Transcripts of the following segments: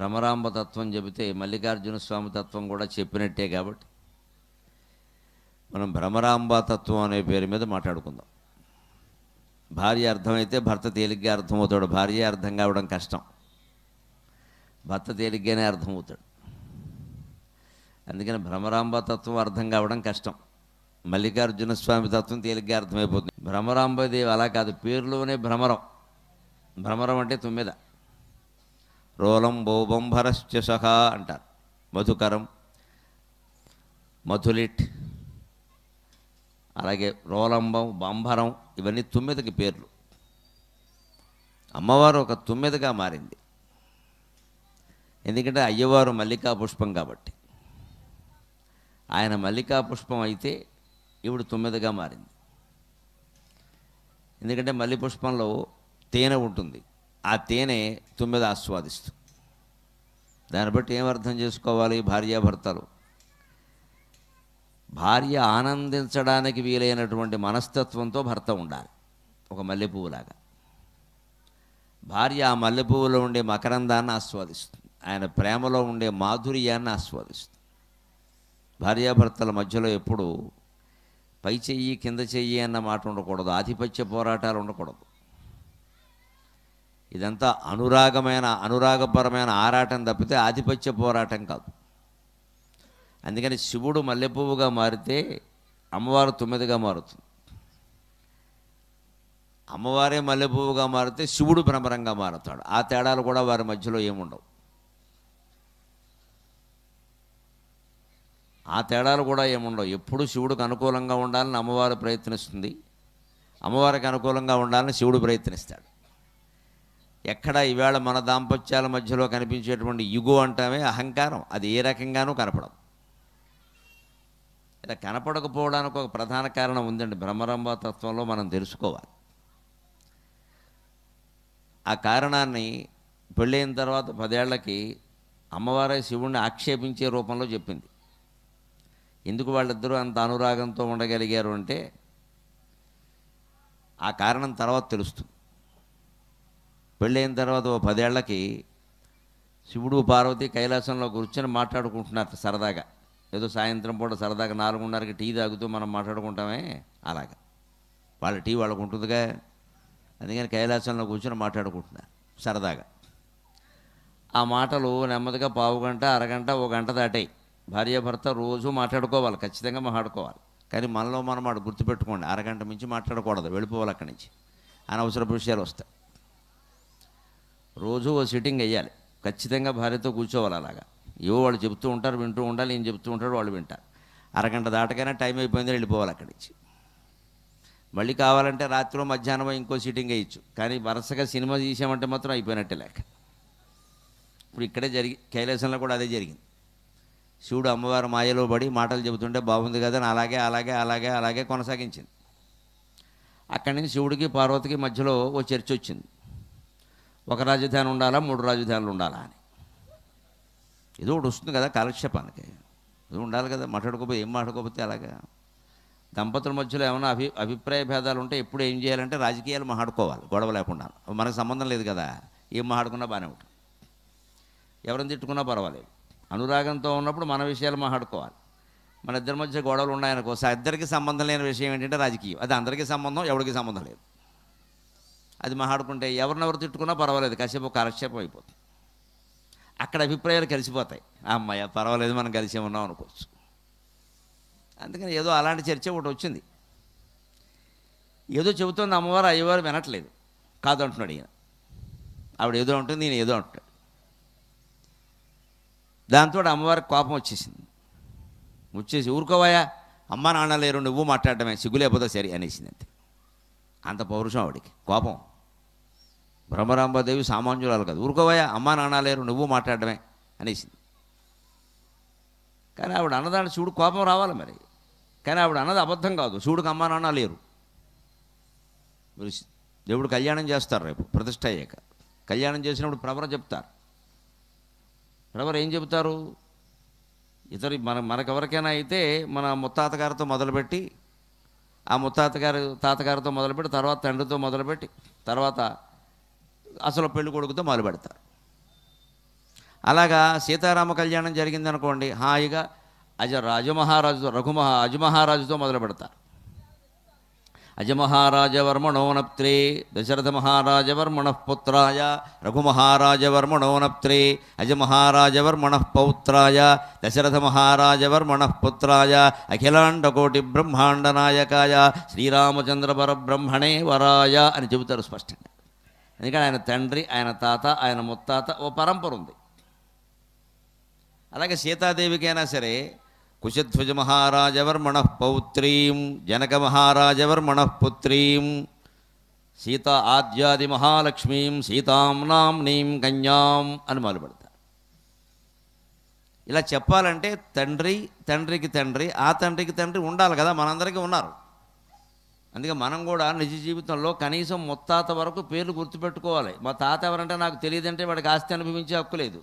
బ్రహ్మరాంబా తత్వం చెప్పితే మల్లికార్జున స్వామి తత్వం కూడా చెప్పినట్టే కాబట్టి మనం బ్రహ్మరాంబా తత్వం అనే పేరు మీద మాట్లాడుకుందాం. భార్య అర్థం అయితే భర్త తెలియగా అర్థమవుతాడు. భార్య అర్థం కావడం కష్టం. భర్త తెలియగానే అర్థమవుతాడు. అందుకనే బ్రహ్మరాంబా తత్వం అర్థం కావడం కష్టం. మల్లికార్జున స్వామి తత్వం తెలియగా అర్థమైపోతుంది. బ్రహ్మరాంబా దేవులలా కాదు పేర్లోనే భమరం. భమరం అంటే tummeda రోలం బోబంభరశ్చ సహా అంటారు మధుకరం మధులిట్ అలాగే రోలంబం బంభరం ఇవన్నీ తుమ్మెదకి పేర్లు అమ్మవారు ఒక తుమ్మెదగా మారింది ఎందుకంటే అయ్యవారు మల్లికా పుష్పం కాబట్టి ఆయన మల్లికా పుష్పం అయితే ఇప్పుడు తుమ్మెదగా మారింది ఎందుకంటే మల్లి పుష్పంలో తేనె ఉంటుంది ఆ తేనె తొమ్మిది ఆస్వాదిస్తుంది దాన్ని బట్టి ఏం అర్థం చేసుకోవాలి భార్యాభర్తలు భార్య ఆనందించడానికి వీలైనటువంటి మనస్తత్వంతో భర్త ఉండాలి ఒక మల్లెపువ్వులాగా భార్య ఆ మల్లెపువ్వులో ఉండే మకరందాన్ని ఆస్వాదిస్తుంది ఆయన ప్రేమలో ఉండే మాధుర్యాన్ని ఆస్వాదిస్తుంది భార్యాభర్తల మధ్యలో ఎప్పుడు పై చెయ్యి కింద చెయ్యి అన్న మాట ఉండకూడదు ఆధిపత్య పోరాటాలు ఉండకూడదు ఇదంతా అనురాగమైన అనురాగపరమైన ఆరాటం తప్పితే ఆధిపత్య పోరాటం కాదు అందుకని శివుడు మల్లెపువ్వుగా మారితే అమ్మవారు తొమ్మిదిగా మారుతుంది అమ్మవారే మల్లెపువ్వుగా మారితే శివుడు భ్రమరంగా మారుతాడు ఆ తేడాలు కూడా వారి మధ్యలో ఏముండవు ఆ తేడాలు కూడా ఏముండవు ఎప్పుడు శివుడికి అనుకూలంగా ఉండాలని అమ్మవారు ప్రయత్నిస్తుంది అమ్మవారికి అనుకూలంగా ఉండాలని శివుడు ప్రయత్నిస్తాడు ఎక్కడ ఈవేళ మన దాంపత్యాల మధ్యలో కనిపించేటువంటి యుగు అంటామే అహంకారం అది ఏ రకంగానూ కనపడం ఇలా కనపడకపోవడానికి ఒక ప్రధాన కారణం ఉందండి బ్రహ్మరంభ తత్వంలో మనం తెలుసుకోవాలి ఆ కారణాన్ని పెళ్ళైన తర్వాత పదేళ్లకి అమ్మవారే శివుణ్ణి ఆక్షేపించే రూపంలో చెప్పింది ఎందుకు వాళ్ళిద్దరూ అంత అనురాగంతో ఉండగలిగారు అంటే ఆ కారణం తర్వాత తెలుస్తుంది పెళ్ళైన తర్వాత ఓ పదేళ్లకి శివుడు పార్వతి కైలాసంలో కూర్చొని మాట్లాడుకుంటున్నారు సరదాగా ఏదో సాయంత్రం పూట సరదాగా నాలుగున్నరకి టీ తాగుతూ మనం మాట్లాడుకుంటామే అలాగా వాళ్ళ టీ వాళ్ళకు ఉంటుందిగా అందుకని కైలాసంలో కూర్చొని మాట్లాడుకుంటున్నారు సరదాగా ఆ మాటలు నెమ్మదిగా పావు గంట అరగంట ఓ గంట దాటాయి భార్యాభర్త రోజు మాట్లాడుకోవాలి ఖచ్చితంగా మాట్లాడుకోవాలి కానీ మనలో మనం వాడు గుర్తుపెట్టుకోండి అరగంట మించి మాట్లాడకూడదు వెళ్ళిపోవాలి అక్కడి నుంచి అనవసర విషయాలు వస్తాయి రోజు ఓ సిట్టింగ్ వేయాలి ఖచ్చితంగా భార్యతో కూర్చోవాలి అలాగా ఏవో వాళ్ళు చెప్తూ ఉంటారు వింటూ ఉండాలి ఏం చెప్తూ ఉంటాడు వాళ్ళు వింటారు అరగంట దాటకైనా టైం అయిపోయిందని వెళ్ళిపోవాలి అక్కడి నుంచి మళ్ళీ కావాలంటే రాత్రిలో మధ్యాహ్నం ఇంకో సిట్టింగ్ వేయచ్చు కానీ వరుసగా సినిమా తీసామంటే మాత్రం అయిపోయినట్టే లేక ఇప్పుడు ఇక్కడే జరిగి కైలాసంలో కూడా అదే జరిగింది శివుడు అమ్మవారి మాయలో పడి మాటలు చెబుతుంటే బాగుంది కదా అలాగే అలాగే అలాగే అలాగే కొనసాగించింది అక్కడి నుంచి శివుడికి పార్వతికి మధ్యలో ఓ చర్చ వచ్చింది ఒక రాజధాని ఉండాలా మూడు రాజధానులు ఉండాలా అని ఏదో ఒకటి వస్తుంది కదా కాలక్షేపానికి ఏదో ఉండాలి కదా మాట్లాడుకోకపోతే ఏం మాట్లాడుకోకపోతే అలాగా దంపతుల మధ్యలో ఏమైనా అభి అభిప్రాయ భేదాలు ఉంటే ఎప్పుడు ఏం చేయాలంటే రాజకీయాలు మాట్లాడుకోవాలి గొడవ లేకుండా మనకు సంబంధం లేదు కదా ఏం మాట్లాడుకున్నా బాగానే ఉంటుంది ఎవరిని తిట్టుకున్నా పర్వాలేదు అనురాగంతో ఉన్నప్పుడు మన విషయాలు మాట్లాడుకోవాలి మన ఇద్దరి మధ్య గొడవలు ఉన్నాయనుకో ఇద్దరికి సంబంధం లేని విషయం ఏంటంటే రాజకీయం అది అందరికీ సంబంధం ఎవరికి సంబంధం లేదు అది మాట్లాడుకుంటే ఎవరినెవరు తిట్టుకున్నా పర్వాలేదు కాసేపు కాలక్షేపం అయిపోతుంది అక్కడ అభిప్రాయాలు కలిసిపోతాయి అమ్మాయ పర్వాలేదు మనం కలిసి ఉన్నాం అనుకోవచ్చు అందుకని ఏదో అలాంటి చర్చ ఒకటి వచ్చింది ఏదో చెబుతుంది అమ్మవారు అయ్యవారు వినట్లేదు కాదు అంటున్నాడు ఈయన ఆవిడ ఏదో ఉంటుంది నేను ఏదో అంటాడు దాంతో అమ్మవారికి కోపం వచ్చేసింది వచ్చేసి ఊరుకోవాయా అమ్మ నాన్న లేరు నువ్వు మాట్లాడటమే సిగ్గులేకపోతే లేకపోతే సరే అనేసింది అంతే అంత పౌరుషం ఆవిడికి కోపం బ్రహ్మరాంబదేవి సామాన్యురాలు కాదు ఊరుకోవయ్యా అమ్మా నాన్న లేరు నువ్వు మాట్లాడమే అనేసింది కానీ ఆవిడ అన్నదాన్ని చూడు కోపం రావాలి మరి కానీ ఆవిడ అన్నది అబద్ధం కాదు చూడుకు అమ్మ నాన్న లేరు దేవుడు కళ్యాణం చేస్తారు రేపు ప్రతిష్ట అయ్యాక కళ్యాణం చేసినప్పుడు ప్రవర చెప్తారు ప్రవర ఏం చెబుతారు ఇతరు మన మనకెవరికైనా అయితే మన ముత్తాతగారితో మొదలుపెట్టి ఆ ముత్తాతగారు తాతగారితో మొదలుపెట్టి తర్వాత తండ్రితో మొదలుపెట్టి తర్వాత అసలు పెళ్లి కొడుకుతో మొదలు పెడతారు అలాగా సీతారామ కళ్యాణం జరిగిందనుకోండి హాయిగా అజ రాజమహారాజుతో రఘుమహా అజమహారాజుతో మొదలు పెడతారు అజమహారాజవర్మణోనప్త్రే దశరథ మహారాజవర్మణపుత్రాయ రఘుమహారాజవర్మణోనప్త్రే అజమహారాజవర్మణ పౌత్రాయ దశరథ మహారాజవర్మణపుత్రాయ అఖిలాండకోటి బ్రహ్మాండ నాయకాయ శ్రీరామచంద్ర పరబ్రహ్మణే వరాయ అని చెబుతారు స్పష్టంగా ఎందుకంటే ఆయన తండ్రి ఆయన తాత ఆయన ముత్తాత ఓ పరంపర ఉంది అలాగే సీతాదేవికైనా సరే కుశధ్వజ మహారాజవర్ పౌత్రీం జనక మహారాజవర్ మణఃపుత్రీం సీత ఆద్యాది మహాలక్ష్మీం సీతాం నీం కన్యాం అని మొదలుపెడతారు ఇలా చెప్పాలంటే తండ్రి తండ్రికి తండ్రి ఆ తండ్రికి తండ్రి ఉండాలి కదా మనందరికీ ఉన్నారు అందుకే మనం కూడా నిజ జీవితంలో కనీసం ముత్తాత వరకు పేర్లు గుర్తుపెట్టుకోవాలి మా తాత ఎవరంటే నాకు తెలియదంటే వాడికి ఆస్తి అనుభవించే హక్కు లేదు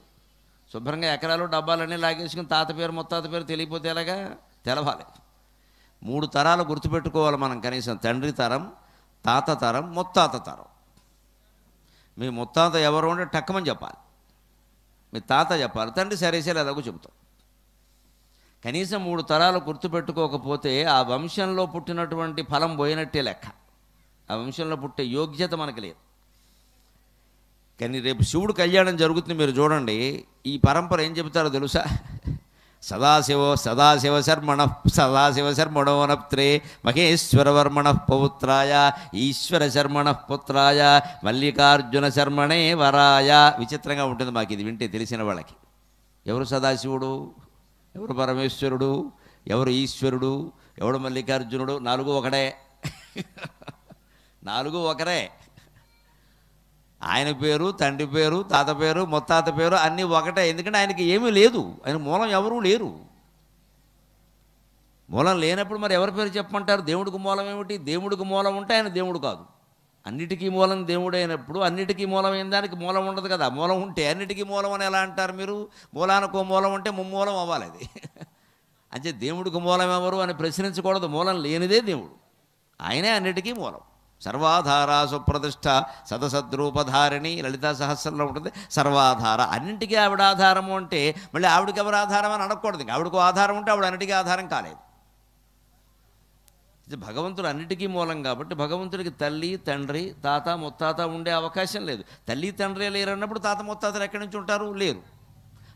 శుభ్రంగా ఎకరాలు డబ్బాలన్నీ లాగేసుకుని తాత పేరు ముత్తాత పేరు తెలియపోతే ఎలాగా తెలవాలి మూడు తరాలు గుర్తుపెట్టుకోవాలి మనం కనీసం తండ్రి తరం తాత తరం ముత్తాత తరం మీ ముత్తాత ఎవరు అంటే టక్కమని చెప్పాలి మీ తాత చెప్పాలి తండ్రి సరేసే లేదాకు చెబుతాం కనీసం మూడు తరాలు గుర్తుపెట్టుకోకపోతే ఆ వంశంలో పుట్టినటువంటి ఫలం పోయినట్టే లెక్క ఆ వంశంలో పుట్టే యోగ్యత మనకు లేదు కానీ రేపు శివుడు కళ్యాణం జరుగుతుంది మీరు చూడండి ఈ పరంపర ఏం చెబుతారో తెలుసా సదాశివ సదాశివ శర్మణ సదాశివ శర్మణోనప్త్రే మహేశ్వరవర్మణ పౌత్రాయ ఈశ్వర శర్మణ పుత్రాయ మల్లికార్జున శర్మణే వరాయ విచిత్రంగా ఉంటుంది మాకు ఇది వింటే తెలిసిన వాళ్ళకి ఎవరు సదాశివుడు ఎవరు పరమేశ్వరుడు ఎవరు ఈశ్వరుడు ఎవడు మల్లికార్జునుడు నాలుగు ఒకడే నాలుగు ఒకరే ఆయన పేరు తండ్రి పేరు తాత పేరు మొత్తాత పేరు అన్నీ ఒకటే ఎందుకంటే ఆయనకి ఏమీ లేదు ఆయన మూలం ఎవరూ లేరు మూలం లేనప్పుడు మరి ఎవరి పేరు చెప్పమంటారు దేవుడికి మూలం ఏమిటి దేవుడికి మూలం ఉంటే ఆయన దేవుడు కాదు అన్నిటికీ మూలం దేవుడైనప్పుడు అన్నిటికీ మూలమైన దానికి మూలం ఉండదు కదా మూలం ఉంటే అన్నిటికీ మూలం అని ఎలా అంటారు మీరు మూలానికి మూలం ఉంటే ముమ్మూలం అవ్వాలి అది అంటే దేవుడికి మూలం ఎవరు అని ప్రశ్నించకూడదు మూలం లేనిదే దేవుడు ఆయనే అన్నిటికీ మూలం సర్వాధార సుప్రతిష్ట సదసద్రూపధారిణి లలితా సహస్రంలో ఉంటుంది సర్వాధార అన్నింటికీ ఆవిడ ఆధారము అంటే మళ్ళీ ఆవిడకి ఎవరు ఆధారం అని అనకూడదు ఆవిడకు ఆధారం ఉంటే ఆవిడ అన్నిటికీ ఆధారం కాలేదు ఇది భగవంతుడు అన్నిటికీ మూలం కాబట్టి భగవంతుడికి తల్లి తండ్రి తాత ముత్తాత ఉండే అవకాశం లేదు తల్లి తండ్రి లేరు అన్నప్పుడు తాత ముత్తాతలు ఎక్కడి నుంచి ఉంటారు లేరు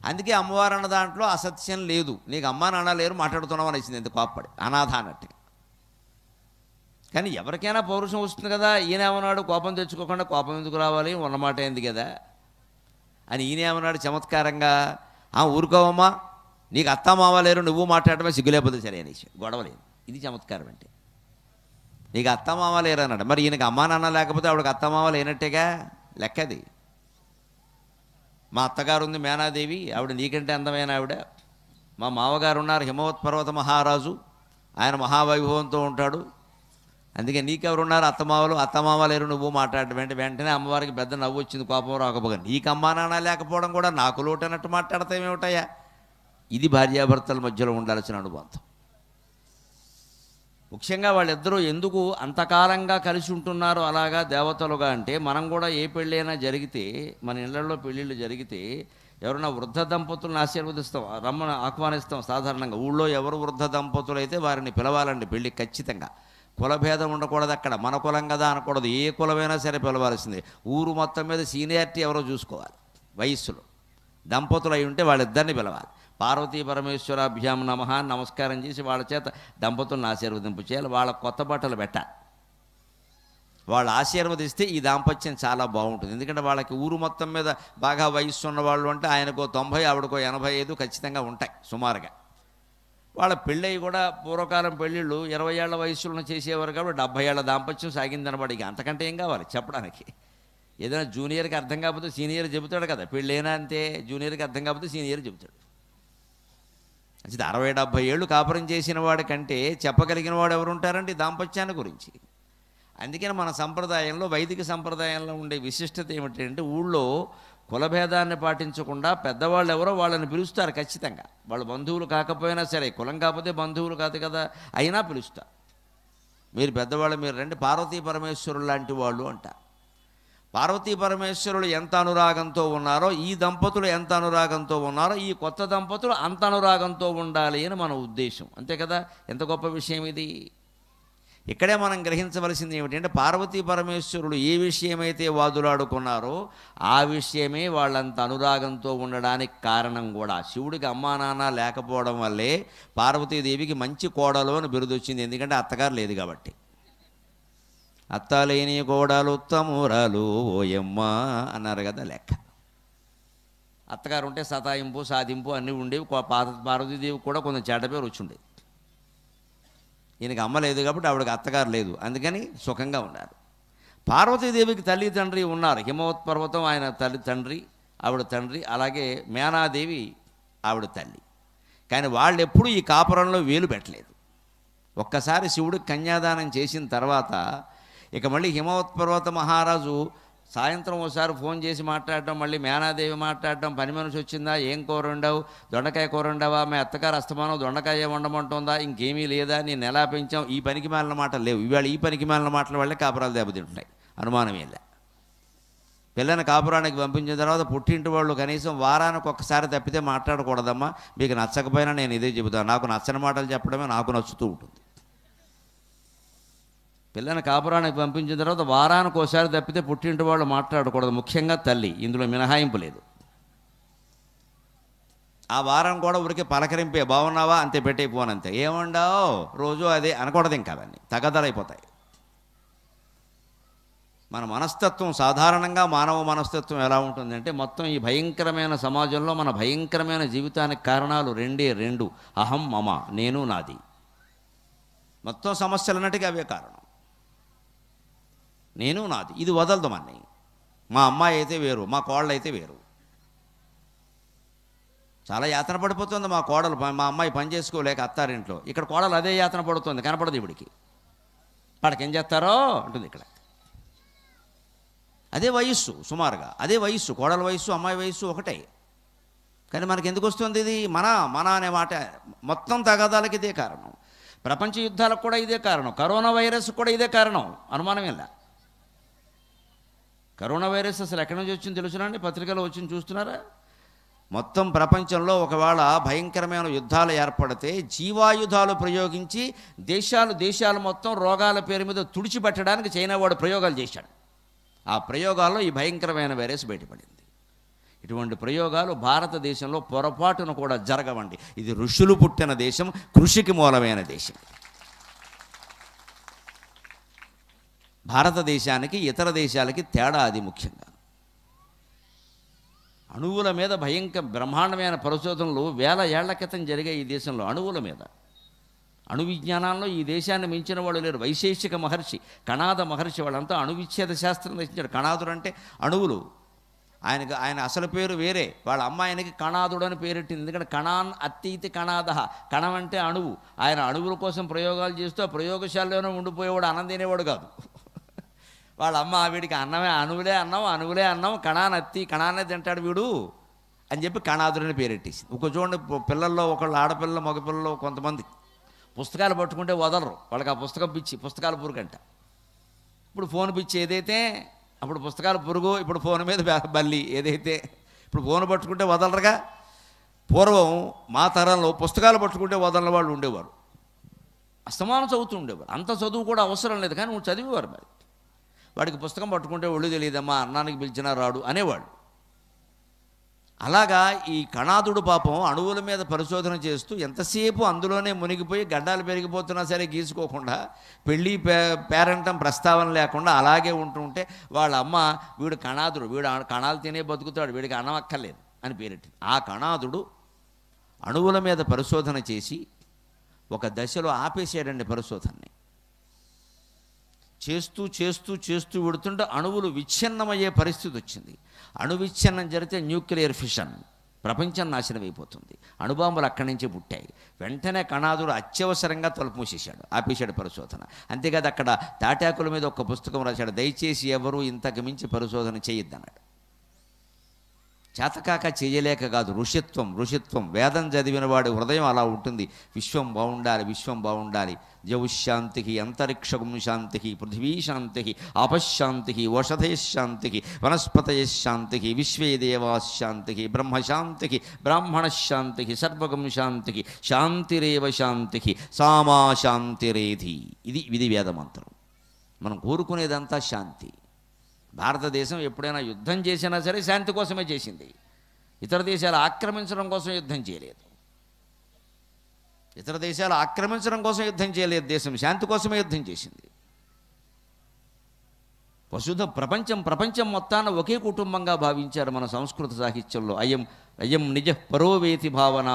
అందుకే అమ్మవారు అన్న దాంట్లో అసత్యం లేదు నీకు అమ్మ నాన్న లేరు మాట్లాడుతున్నావు అనేసింది ఎందుకు కోప్పడి అనాథ అన్నట్టుగా కానీ ఎవరికైనా పౌరుషం వస్తుంది కదా ఈయనేమన్నాడు కోపం తెచ్చుకోకుండా కోపం ఎందుకు రావాలి ఉన్నమాట ఏంది కదా అని ఈయనేమన్నాడు చమత్కారంగా ఆ ఊరుకోవమ్మా నీకు అత్త లేరు నువ్వు మాట్లాడమే సిగ్గులేకపోతే సరే అనేసి గొడవలేదు ఇది చమత్కారం అంటే నీకు అత్తమామ లేరన్నాడు మరి ఈయనకి అమ్మా నాన్న లేకపోతే ఆవిడకి అత్తమామ లేనట్టేగా లెక్కది మా అత్తగారు ఉంది మేనాదేవి ఆవిడ నీకంటే అందమైన ఆవిడ మా మామగారు ఉన్నారు హిమవత్ పర్వత మహారాజు ఆయన మహావైభవంతో ఉంటాడు అందుకే నీకెవరున్నారు అత్తమావలు అత్తమామ లేరు నువ్వు మాట్లాడటం వెంట వెంటనే అమ్మవారికి పెద్ద నవ్వు వచ్చింది కోపం రాకపోగా నీకు అమ్మా నాన్న లేకపోవడం కూడా నాకు లోటు అన్నట్టు మాట్లాడతామేమిటయ్యా ఇది భార్యాభర్తల మధ్యలో ఉండాల్సిన అనుబంధం ముఖ్యంగా వాళ్ళిద్దరూ ఎందుకు అంతకాలంగా కలిసి ఉంటున్నారు అలాగా దేవతలుగా అంటే మనం కూడా ఏ పెళ్ళైనా జరిగితే మన ఇళ్లలో పెళ్ళిళ్ళు జరిగితే ఎవరైనా వృద్ధ దంపతులను ఆశీర్వదిస్తాం రమ్మని ఆహ్వానిస్తాం సాధారణంగా ఊళ్ళో ఎవరు వృద్ధ దంపతులు అయితే వారిని పిలవాలండి పెళ్ళి ఖచ్చితంగా కులభేదం ఉండకూడదు అక్కడ మన కులం కదా అనకూడదు ఏ కులమైనా సరే పిలవాల్సిందే ఊరు మొత్తం మీద సీనియారిటీ ఎవరో చూసుకోవాలి వయస్సులో దంపతులు అయి ఉంటే వాళ్ళిద్దరిని పిలవాలి పార్వతీ పరమేశ్వరాభ్యాం నమ నమస్కారం చేసి వాళ్ళ చేత దంపతులను ఆశీర్వదింపు చేయాలి వాళ్ళ కొత్త బట్టలు పెట్టాలి వాళ్ళు ఆశీర్వదిస్తే ఈ దాంపత్యం చాలా బాగుంటుంది ఎందుకంటే వాళ్ళకి ఊరు మొత్తం మీద బాగా వయస్సు ఉన్న వాళ్ళు అంటే ఆయనకో తొంభై ఆవిడకో ఎనభై ఐదు ఖచ్చితంగా ఉంటాయి సుమారుగా వాళ్ళ పెళ్ళయి కూడా పూర్వకాలం పెళ్ళిళ్ళు ఇరవై ఏళ్ల వయసులో చేసేవారు కాబట్టి డెబ్బై ఏళ్ల దాంపత్యం సాగిందనమాట అంతకంటే ఏం కావాలి చెప్పడానికి ఏదైనా జూనియర్కి అర్థం కాకపోతే సీనియర్ చెబుతాడు కదా పెళ్ళైనా అంతే జూనియర్కి అర్థం కాకపోతే సీనియర్ చెబుతాడు అంటే అరవై డెబ్భై ఏళ్ళు కాపురం చేసిన వాడికంటే చెప్పగలిగిన వాడు ఎవరుంటారండి దాంపత్యాన్ని గురించి అందుకని మన సంప్రదాయంలో వైదిక సంప్రదాయంలో ఉండే విశిష్టత ఏమిటంటే ఊళ్ళో కులభేదాన్ని పాటించకుండా పెద్దవాళ్ళు ఎవరో వాళ్ళని పిలుస్తారు ఖచ్చితంగా వాళ్ళు బంధువులు కాకపోయినా సరే కులం కాకపోతే బంధువులు కాదు కదా అయినా పిలుస్తారు మీరు పెద్దవాళ్ళు మీరు రండి పార్వతీ పరమేశ్వరులు లాంటి వాళ్ళు అంటారు పార్వతీ పరమేశ్వరులు ఎంత అనురాగంతో ఉన్నారో ఈ దంపతులు ఎంత అనురాగంతో ఉన్నారో ఈ కొత్త దంపతులు అంత అనురాగంతో ఉండాలి అని మన ఉద్దేశం అంతే కదా ఎంత గొప్ప విషయం ఇది ఇక్కడే మనం గ్రహించవలసింది ఏమిటంటే పార్వతీ పరమేశ్వరులు ఏ విషయమైతే వాదులాడుకున్నారో ఆ విషయమే వాళ్ళంత అనురాగంతో ఉండడానికి కారణం కూడా శివుడికి అమ్మా నాన్న లేకపోవడం వల్లే పార్వతీదేవికి మంచి కోడలు అని బిరుదొచ్చింది ఎందుకంటే అత్తగారు లేదు కాబట్టి అత్తాలేని గోడాలు తమూరాలు ఓయమ్మ అన్నారు కదా లెక్క అత్తగారు ఉంటే సతాయింపు సాధింపు అన్నీ ఉండేవి పాత పార్వతీదేవి కూడా కొంచెం చెడ్డ పేరు వచ్చిండేది ఈయనకి అమ్మ లేదు కాబట్టి ఆవిడకి అత్తగారు లేదు అందుకని సుఖంగా ఉన్నారు పార్వతీదేవికి తల్లి తండ్రి ఉన్నారు హిమవత్ పర్వతం ఆయన తల్లి తండ్రి ఆవిడ తండ్రి అలాగే మేనాదేవి ఆవిడ తల్లి కానీ వాళ్ళు ఎప్పుడూ ఈ కాపురంలో వేలు పెట్టలేదు ఒక్కసారి శివుడు కన్యాదానం చేసిన తర్వాత ఇక మళ్ళీ హిమవత్ పర్వత మహారాజు సాయంత్రం ఒకసారి ఫోన్ చేసి మాట్లాడడం మళ్ళీ మేనాదేవి మాట్లాడడం పని మనిషి వచ్చిందా ఏం కూర ఉండవు దొండకాయ కూర ఉండవా మీ అత్తగారు అస్తమానం దొండకాయ వండమంటుందా ఇంకేమీ లేదా నేను ఎలా పెంచాం ఈ పనికి మాలిన మాటలు లేవు ఇవాళ ఈ పనికి మాలిన మాటల వల్లే కాపురాలు దెబ్బతింటున్నాయి అనుమానమే లే పిల్లని కాపురానికి పంపించిన తర్వాత పుట్టింటి వాళ్ళు కనీసం వారానికి ఒక్కసారి తప్పితే మాట్లాడకూడదమ్మా మీకు నచ్చకపోయినా నేను ఇదే చెబుతాను నాకు నచ్చని మాటలు చెప్పడమే నాకు నచ్చుతూ ఉంటుంది పిల్లని కాపురానికి పంపించిన తర్వాత వారానికి ఒకసారి తప్పితే పుట్టింటి వాళ్ళు మాట్లాడకూడదు ముఖ్యంగా తల్లి ఇందులో మినహాయింపు లేదు ఆ వారం కూడా ఊరికే పలకరింపే బాగున్నావా అంతే పెట్టైపోనంతే పోనంతే రోజు అదే అనకూడదు ఇంకా అవన్నీ తగదలైపోతాయి మన మనస్తత్వం సాధారణంగా మానవ మనస్తత్వం ఎలా ఉంటుందంటే మొత్తం ఈ భయంకరమైన సమాజంలో మన భయంకరమైన జీవితానికి కారణాలు రెండే రెండు అహం మమ నేను నాది మొత్తం అన్నట్టుగా అవే కారణం నేను నాది ఇది వదలదు మన్ని మా అమ్మాయి అయితే వేరు మా కోళ్ళు అయితే వేరు చాలా యాతన పడిపోతుంది మా కోడలు మా అమ్మాయి పని చేసుకోలేక అత్తారింట్లో ఇక్కడ కోడలు అదే యాతన పడుతుంది కనపడదు ఇవిడికి వాడికి ఏం చేస్తారో అంటుంది ఇక్కడ అదే వయస్సు సుమారుగా అదే వయస్సు కోడల వయస్సు అమ్మాయి వయస్సు ఒకటే కానీ మనకి ఎందుకు వస్తుంది ఇది మన మన అనే మాట మొత్తం తగాదాలకు ఇదే కారణం ప్రపంచ యుద్ధాలకు కూడా ఇదే కారణం కరోనా వైరస్ కూడా ఇదే కారణం ఇలా కరోనా వైరస్ అసలు ఎక్కడి నుంచి వచ్చింది తెలుసునండి పత్రికలో వచ్చింది చూస్తున్నారా మొత్తం ప్రపంచంలో ఒకవేళ భయంకరమైన యుద్ధాలు ఏర్పడితే జీవాయుధాలు ప్రయోగించి దేశాలు దేశాలు మొత్తం రోగాల పేరు మీద తుడిచిపెట్టడానికి చైనా వాడు ప్రయోగాలు చేశాడు ఆ ప్రయోగాల్లో ఈ భయంకరమైన వైరస్ బయటపడింది ఇటువంటి ప్రయోగాలు భారతదేశంలో పొరపాటును కూడా జరగవండి ఇది ఋషులు పుట్టిన దేశం కృషికి మూలమైన దేశం భారతదేశానికి ఇతర దేశాలకి తేడా అది ముఖ్యంగా అణువుల మీద భయంకర బ్రహ్మాండమైన పరిశోధనలు వేల ఏళ్ల క్రితం జరిగాయి ఈ దేశంలో అణువుల మీద అణు విజ్ఞానాల్లో ఈ దేశాన్ని మించిన వాళ్ళు లేరు వైశేషిక మహర్షి కణాద మహర్షి వాళ్ళంతా అణువిచ్ఛేద శాస్త్రం రచించాడు కణాదుడు అంటే అణువులు ఆయనకు ఆయన అసలు పేరు వేరే వాళ్ళ అమ్మ ఆయనకి కణాదుడు అని పేరెట్టింది ఎందుకంటే కణాన్ అతీతి కణాద కణం అంటే అణువు ఆయన అణువుల కోసం ప్రయోగాలు చేస్తూ ఆ ప్రయోగశాలలోనే ఉండిపోయేవాడు ఆనందినేవాడు కాదు వాళ్ళ అమ్మ వీడికి అన్నమే అణువులే అన్నాం అణువులే అన్నాం కణానత్తి కణానే తింటాడు వీడు అని చెప్పి కణాదురని పేరెట్టేసింది ఒక చూడండి పిల్లల్లో ఒకళ్ళు ఆడపిల్ల మగపిల్లలు కొంతమంది పుస్తకాలు పట్టుకుంటే వదలరు వాళ్ళకి ఆ పుస్తకం పిచ్చి పుస్తకాల పురుగంట ఇప్పుడు ఫోన్ పిచ్చి ఏదైతే అప్పుడు పుస్తకాలు పురుగు ఇప్పుడు ఫోన్ మీద బల్లి ఏదైతే ఇప్పుడు ఫోన్ పట్టుకుంటే వదలరుగా పూర్వం మా తరంలో పుస్తకాలు పట్టుకుంటే వదలని వాళ్ళు ఉండేవారు అస్తమానం చదువుతూ ఉండేవారు అంత చదువు కూడా అవసరం లేదు కానీ చదివేవారు మరి వాడికి పుస్తకం పట్టుకుంటే ఒళ్ళు తెలియదమ్మా అన్నానికి పిలిచినా రాడు అనేవాడు అలాగా ఈ కణాదుడు పాపం అణువుల మీద పరిశోధన చేస్తూ ఎంతసేపు అందులోనే మునిగిపోయి గడ్డాలు పెరిగిపోతున్నా సరే గీసుకోకుండా పెళ్ళి పేరంటం ప్రస్తావన లేకుండా అలాగే ఉంటుంటే వాళ్ళ అమ్మ వీడు కణాదుడు వీడు కణాలు తినే బతుకుతాడు వీడికి అన్నం అక్కర్లేదు అని పేరెట్టింది ఆ కణాదుడు అణువుల మీద పరిశోధన చేసి ఒక దశలో ఆపేసాడండి పరిశోధనని చేస్తూ చేస్తూ చేస్తూ విడుతుంటే అణువులు విచ్ఛిన్నమయ్యే పరిస్థితి వచ్చింది అణు విచ్ఛిన్నం జరిగితే న్యూక్లియర్ ఫిషన్ ప్రపంచం నాశనం అయిపోతుంది అణుబాంబులు అక్కడి నుంచి పుట్టాయి వెంటనే కణాదుడు అత్యవసరంగా తలుపు మూసేశాడు ఆపేశాడు పరిశోధన అంతేకాదు అక్కడ తాటాకుల మీద ఒక పుస్తకం రాశాడు దయచేసి ఎవరు ఇంతకు మించి పరిశోధన చేయొద్దన్నాడు చేతకాక చేయలేక కాదు ఋషిత్వం ఋషిత్వం వేదం చదివిన వాడి హృదయం అలా ఉంటుంది విశ్వం బాగుండాలి విశ్వం బాగుండాలి జవుశాంతి అంతరిక్షం శాంతి పృథివీ శాంతి ఆపశాంతి ఓషధయశాంతి వనస్పతయశాంతి విశ్వే దేవాశాంతి బ్రహ్మశాంతి బ్రాహ్మణశాంతి సర్వగం శాంతి శాంతిరేవ శాంతి సామాశాంతిరేధి ఇది ఇది వేదమంత్రం మనం కోరుకునేదంతా శాంతి భారతదేశం ఎప్పుడైనా యుద్ధం చేసినా సరే శాంతి కోసమే చేసింది ఇతర దేశాలు ఆక్రమించడం కోసం యుద్ధం చేయలేదు ఇతర దేశాలు ఆక్రమించడం కోసం యుద్ధం చేయలేదు దేశం శాంతి కోసమే యుద్ధం చేసింది పశుధ ప్రపంచం ప్రపంచం మొత్తాన ఒకే కుటుంబంగా భావించారు మన సంస్కృత సాహిత్యంలో అయం అయం నిజ పరోవేతి భావన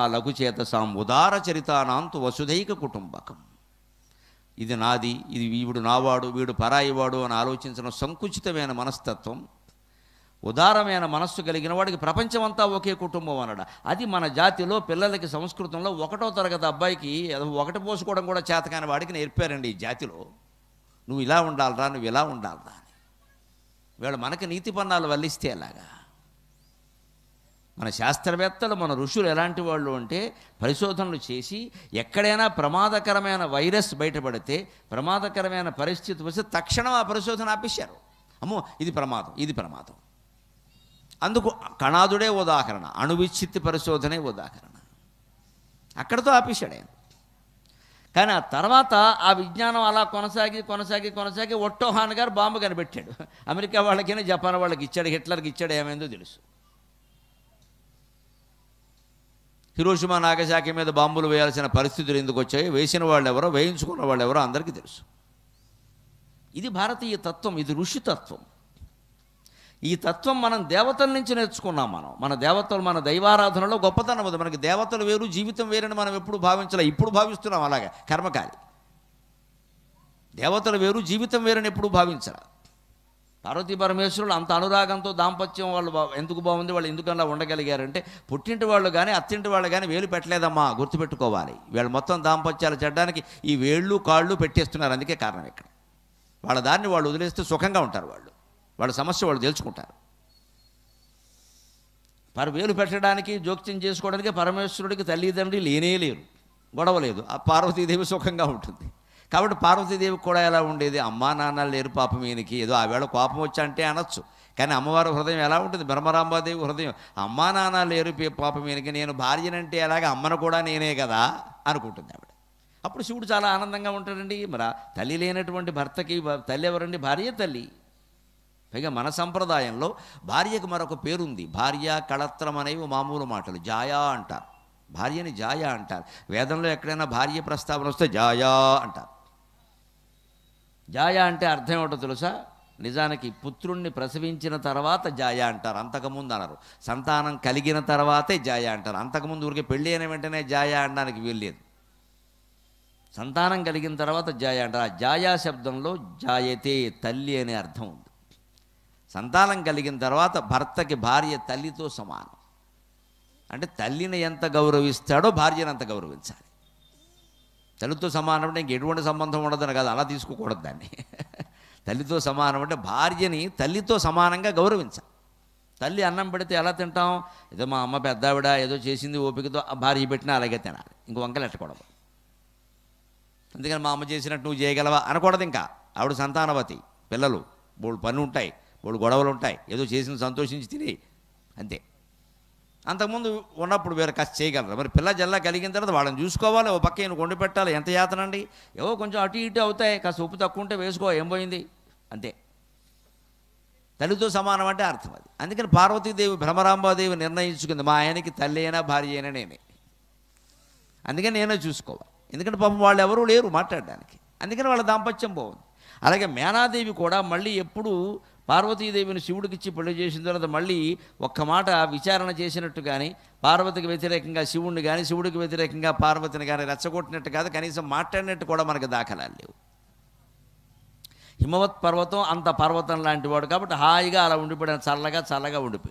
సాం ఉదార చరితానాంతు వసుధైక కుటుంబకం ఇది నాది ఇది వీడు నావాడు వీడు పరాయివాడు అని ఆలోచించడం సంకుచితమైన మనస్తత్వం ఉదారమైన మనస్సు కలిగిన వాడికి ప్రపంచమంతా ఒకే కుటుంబం అనడ అది మన జాతిలో పిల్లలకి సంస్కృతంలో ఒకటో తరగతి అబ్బాయికి ఒకటి పోసుకోవడం కూడా చేతకాని వాడికి నేర్పారండి ఈ జాతిలో నువ్వు ఇలా ఉండాలరా నువ్వు ఇలా ఉండాలరా అని వీళ్ళు మనకి నీతి పన్నాలు వల్లిస్తే ఎలాగా మన శాస్త్రవేత్తలు మన ఋషులు ఎలాంటి వాళ్ళు అంటే పరిశోధనలు చేసి ఎక్కడైనా ప్రమాదకరమైన వైరస్ బయటపడితే ప్రమాదకరమైన పరిస్థితి వస్తే తక్షణం ఆ పరిశోధన ఆపేశారు అమ్మో ఇది ప్రమాదం ఇది ప్రమాదం అందుకు కణాదుడే ఉదాహరణ అణువిచ్చిత్తి పరిశోధనే ఉదాహరణ అక్కడతో ఆపేశాడు ఆయన కానీ ఆ తర్వాత ఆ విజ్ఞానం అలా కొనసాగి కొనసాగి కొనసాగి ఒట్టోహాన్ గారు బాంబు కనిపెట్టాడు అమెరికా వాళ్ళకైనా జపాన్ వాళ్ళకి ఇచ్చాడు హిట్లర్కి ఇచ్చాడు ఏమైందో తెలుసు హిరోషిమా నాగశాఖ మీద బాంబులు వేయాల్సిన పరిస్థితులు ఎందుకు వచ్చాయో వేసిన వాళ్ళు ఎవరో వేయించుకున్న వాళ్ళు ఎవరో అందరికీ తెలుసు ఇది భారతీయ తత్వం ఇది ఋషి తత్వం ఈ తత్వం మనం దేవతల నుంచి నేర్చుకున్నాం మనం మన దేవతలు మన దైవారాధనలో గొప్పతనం ఉంది మనకి దేవతలు వేరు జీవితం వేరని మనం ఎప్పుడు భావించలే ఇప్పుడు భావిస్తున్నాం అలాగే కర్మకాలి దేవతలు వేరు జీవితం వేరని ఎప్పుడు భావించరా పార్వతి పరమేశ్వరులు అంత అనురాగంతో దాంపత్యం వాళ్ళు ఎందుకు బాగుంది వాళ్ళు ఎందుకన్నా ఉండగలిగారంటే పుట్టింటి వాళ్ళు కానీ అత్తింటి వాళ్ళు కానీ వేలు పెట్టలేదమ్మా గుర్తుపెట్టుకోవాలి వీళ్ళు మొత్తం దాంపత్యాలు చెడ్డానికి ఈ వేళ్ళు కాళ్ళు పెట్టేస్తున్నారు అందుకే కారణం ఇక్కడ వాళ్ళ దారిని వాళ్ళు వదిలేస్తే సుఖంగా ఉంటారు వాళ్ళు వాళ్ళ సమస్య వాళ్ళు తెలుసుకుంటారు వారు వేలు పెట్టడానికి జోక్యం చేసుకోవడానికి పరమేశ్వరుడికి తల్లిదండ్రి లేనే లేరు గొడవ లేదు ఆ పార్వతీదేవి సుఖంగా ఉంటుంది కాబట్టి పార్వతీదేవి కూడా ఎలా ఉండేది అమ్మా నాన్న లేరు పాపం ఈయనకి ఏదో ఆవేళ కోపం వచ్చంటే అనొచ్చు కానీ అమ్మవారి హృదయం ఎలా ఉంటుంది బ్రహ్మరాంబాదేవి హృదయం అమ్మా నాన్న లేరు పాపం ఈయనకి నేను భార్యనంటే ఎలాగే అమ్మను కూడా నేనే కదా అనుకుంటుంది ఆవిడ అప్పుడు శివుడు చాలా ఆనందంగా ఉంటాడండి మరి తల్లి లేనటువంటి భర్తకి తల్లి ఎవరండి భార్య తల్లి పైగా మన సంప్రదాయంలో భార్యకు మరొక పేరుంది భార్య కళత్రం అనేవి మామూలు మాటలు జాయా అంటారు భార్యని జాయా అంటారు వేదంలో ఎక్కడైనా భార్య ప్రస్తావన వస్తే జాయా అంటారు జాయ అంటే అర్థం ఏమిటో తెలుసా నిజానికి పుత్రుణ్ణి ప్రసవించిన తర్వాత జాయ అంటారు అంతకుముందు అనరు సంతానం కలిగిన తర్వాతే జాయ అంటారు అంతకుముందు ఊరికి పెళ్ళి అయిన వెంటనే జాయ అనడానికి వీల్లేదు సంతానం కలిగిన తర్వాత జాయ అంటారు ఆ జాయా శబ్దంలో జాయతే తల్లి అనే అర్థం ఉంది సంతానం కలిగిన తర్వాత భర్తకి భార్య తల్లితో సమానం అంటే తల్లిని ఎంత గౌరవిస్తాడో భార్యను అంత గౌరవించాలి తల్లితో సమానం అంటే ఎటువంటి సంబంధం ఉండదని కాదు అలా తీసుకోకూడదు దాన్ని తల్లితో సమానం అంటే భార్యని తల్లితో సమానంగా గౌరవించాలి తల్లి అన్నం పెడితే ఎలా తింటాం ఏదో మా అమ్మ పెద్దావిడ ఏదో చేసింది ఓపికతో భార్య పెట్టినా అలాగే తినాలి ఇంక వంకలు ఎట్టకూడదు అందుకని మా అమ్మ చేసినట్టు నువ్వు చేయగలవా అనకూడదు ఇంకా ఆవిడ సంతానవతి పిల్లలు వాళ్ళు పనులు ఉంటాయి వాళ్ళు గొడవలు ఉంటాయి ఏదో చేసిన సంతోషించి తిని అంతే అంతకుముందు ఉన్నప్పుడు వేరే కాస్త చేయగలరు మరి పిల్ల జల్లా కలిగిన తర్వాత వాళ్ళని చూసుకోవాలి ఓ పక్క ఈయన పెట్టాలి ఎంత అండి ఏవో కొంచెం అటు ఇటు అవుతాయి కాస్త ఉప్పు తక్కువ ఉంటే వేసుకో ఏం పోయింది అంతే తల్లితో సమానం అంటే అర్థం అది అందుకని పార్వతీదేవి భ్రమరాంబాదేవి నిర్ణయించుకుంది మా ఆయనకి తల్లి అయినా భార్య అయినా నేనే అందుకని నేనే చూసుకోవాలి ఎందుకంటే పాపం వాళ్ళు ఎవరూ లేరు మాట్లాడడానికి అందుకని వాళ్ళ దాంపత్యం బాగుంది అలాగే మేనాదేవి కూడా మళ్ళీ ఎప్పుడు పార్వతీదేవిని శివుడికిచ్చి పెళ్లి చేసిన తర్వాత మళ్ళీ ఒక్క మాట విచారణ చేసినట్టు కానీ పార్వతికి వ్యతిరేకంగా శివుడిని కానీ శివుడికి వ్యతిరేకంగా పార్వతిని కానీ రెచ్చగొట్టినట్టు కాదు కనీసం మాట్లాడినట్టు కూడా మనకు దాఖలాలు లేవు హిమవత్ పర్వతం అంత పర్వతం లాంటి వాడు కాబట్టి హాయిగా అలా ఉండిపోయిన చల్లగా చల్లగా ఉండిపోయి